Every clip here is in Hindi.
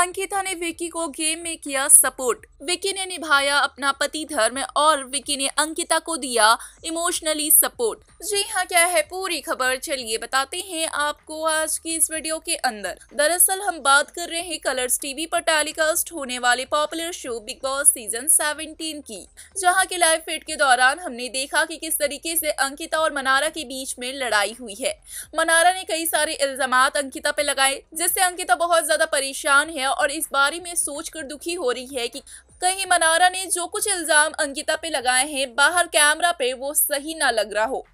अंकिता ने विकी को गेम में किया सपोर्ट विकी ने निभाया अपना पति धर्म और विकी ने अंकिता को दिया इमोशनली सपोर्ट जी हाँ क्या है पूरी खबर चलिए बताते हैं आपको आज की इस वीडियो के अंदर दरअसल हम बात कर रहे हैं कलर्स टीवी पर टेलीकास्ट होने वाले popular show Bigg Boss season 17 की जहाँ के लाइव फिट के दौरान हमने देखा कि किस तरीके से अंकिता और मनारा के बीच में लड़ाई हुई है मनारा ने कई सारे इल्जाम अंकिता पे लगाए जिससे अंकिता बहुत ज्यादा परेशान है है और इस बारे में सोचकर दुखी हो रही है कि कहीं मनारा ने जो कुछ इल्ज़ाम अंकिता पे लगाए हैं बाहर कैमरा पे वो सही ना लग रहा हो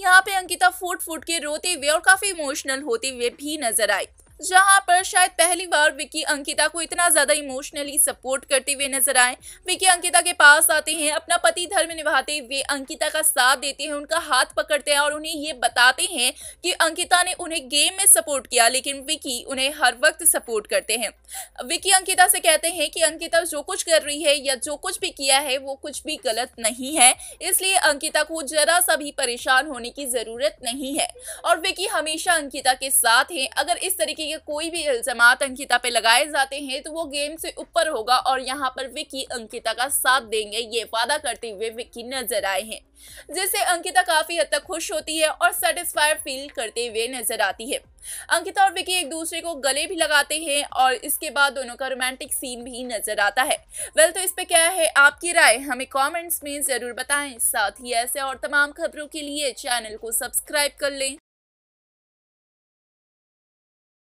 यहाँ पे अंकिता फूट फूट के रोते हुए और काफ़ी इमोशनल होते हुए भी नजर आई जहां पर शायद पहली बार विकी अंकिता को इतना ज्यादा इमोशनली सपोर्ट करते हुए नजर आए विकी अंकिता के पास आते हैं अपना पति धर्म निभाते हुए अंकिता का साथ देते हैं उनका हाथ पकड़ते हैं और उन्हें ये बताते हैं कि अंकिता ने उन्हें गेम में सपोर्ट किया लेकिन विकी उन्हें हर वक्त सपोर्ट करते हैं विकी अंकिता से कहते हैं कि अंकिता जो कुछ कर रही है या जो कुछ भी किया है वो कुछ भी गलत नहीं है इसलिए अंकिता को जरा सा भी परेशान होने की जरूरत नहीं है और विकी हमेशा अंकिता के साथ हैं अगर इस तरीके विकी के कोई भी इल्ज़ाम अंकिता पे लगाए जाते हैं तो वो गेम से ऊपर होगा और यहाँ पर विकी अंकिता का साथ देंगे ये वादा करते हुए विकी नजर आए हैं जिससे अंकिता काफ़ी हद तक खुश होती है और सेटिस्फाइड फील करते हुए नजर आती है अंकिता और विकी एक दूसरे को गले भी लगाते हैं और इसके बाद दोनों का रोमांटिक सीन भी नजर आता है वेल तो इस पे क्या है आपकी राय हमें कमेंट्स में ज़रूर बताएं साथ ही ऐसे और तमाम खबरों के लिए चैनल को सब्सक्राइब कर लें